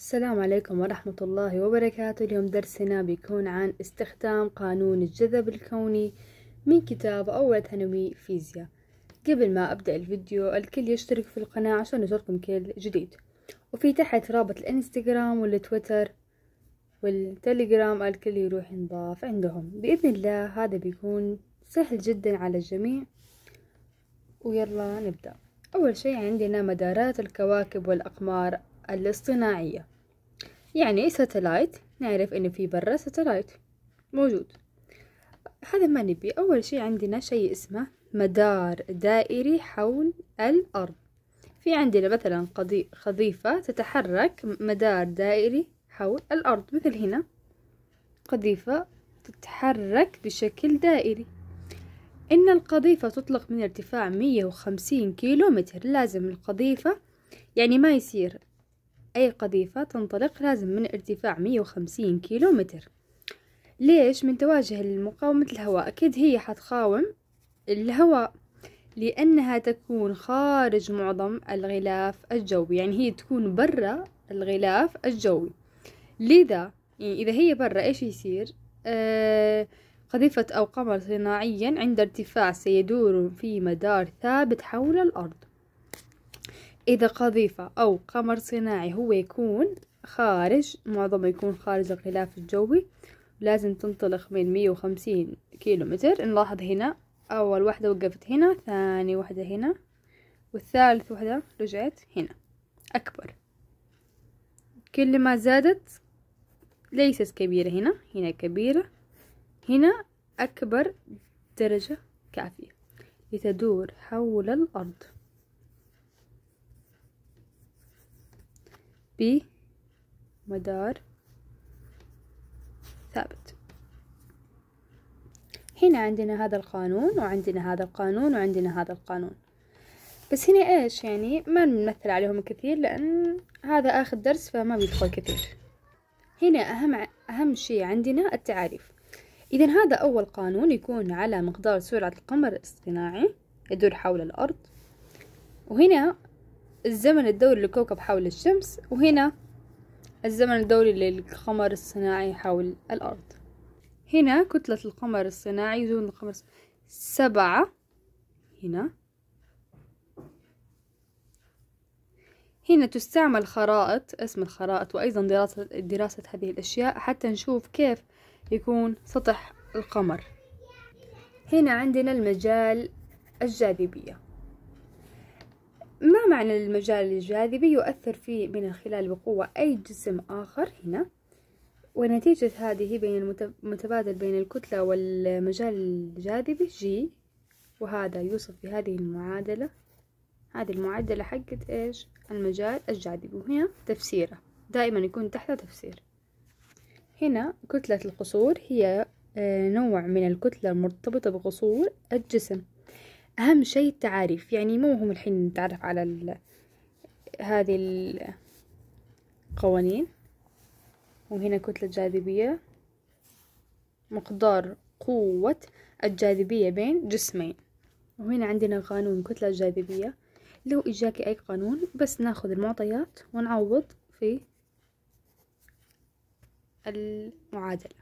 السلام عليكم ورحمة الله وبركاته اليوم درسنا بيكون عن استخدام قانون الجذب الكوني من كتاب أول ثانوي فيزياء قبل ما أبدأ الفيديو الكل يشترك في القناة عشان يصلكم كل جديد وفي تحت رابط الانستغرام والتويتر والتليجرام الكل يروح ينضاف عندهم بإذن الله هذا بيكون سهل جدا على الجميع ويلا نبدأ أول شي عندنا مدارات الكواكب والأقمار الاصطناعية يعني ساتلايت نعرف إن في برا ساتلايت موجود هذا ما نبي أول شي عندنا شيء اسمه مدار دائري حول الأرض في عندنا مثلا قذيفة تتحرك مدار دائري حول الأرض مثل هنا قذيفة تتحرك بشكل دائري إن القذيفة تطلق من ارتفاع وخمسين كيلو متر لازم القذيفة يعني ما يصير أي قذيفة تنطلق لازم من ارتفاع 150 كيلو متر ليش من تواجه المقاومة الهواء أكيد هي حتقاوم الهواء لأنها تكون خارج معظم الغلاف الجوي يعني هي تكون برا الغلاف الجوي لذا يعني إذا هي برا إيش يصير آه قذيفة أو قمر صناعيا عند ارتفاع سيدور في مدار ثابت حول الأرض إذا قذيفة أو قمر صناعي هو يكون خارج معظمه يكون خارج الغلاف الجوي لازم تنطلق من مية وخمسين كيلو متر نلاحظ هنا أول واحدة وقفت هنا ثاني واحدة هنا والثالث واحدة رجعت هنا أكبر كل ما زادت ليست كبيرة هنا هنا كبيرة هنا أكبر درجة كافية لتدور حول الأرض بمدار ثابت هنا عندنا هذا القانون وعندنا هذا القانون وعندنا هذا القانون بس هنا ايش يعني ما نمثل عليهم كثير لان هذا اخر درس فما بيدخل كثير هنا اهم اهم شيء عندنا التعاريف اذا هذا اول قانون يكون على مقدار سرعة القمر الاصطناعي يدور حول الارض وهنا الزمن الدوري للكوكب حول الشمس وهنا الزمن الدوري للقمر الصناعي حول الأرض هنا كتلة القمر الصناعي زون القمر سبعة هنا هنا تستعمل خرائط اسم الخرائط وأيضا دراسة, دراسة هذه الأشياء حتى نشوف كيف يكون سطح القمر هنا عندنا المجال الجاذبية معنى المجال الجاذبي يؤثر فيه من خلال بقوة أي جسم آخر هنا ونتيجة هذه بين المتبادل بين الكتلة والمجال الجاذبي جي وهذا يوصف بهذه المعادلة هذه المعادلة حقت إيش المجال الجاذبي وهنا تفسيره دائما يكون تحت تفسير هنا كتلة القصور هي آه، نوع من الكتلة المرتبطة بقصور الجسم أهم شيء التعاريف يعني مو الحين نتعرف على ال... هذه القوانين وهنا كتلة جاذبية مقدار قوة الجاذبية بين جسمين وهنا عندنا قانون كتلة الجاذبية لو إجاك أي قانون بس ناخذ المعطيات ونعوض في المعادلة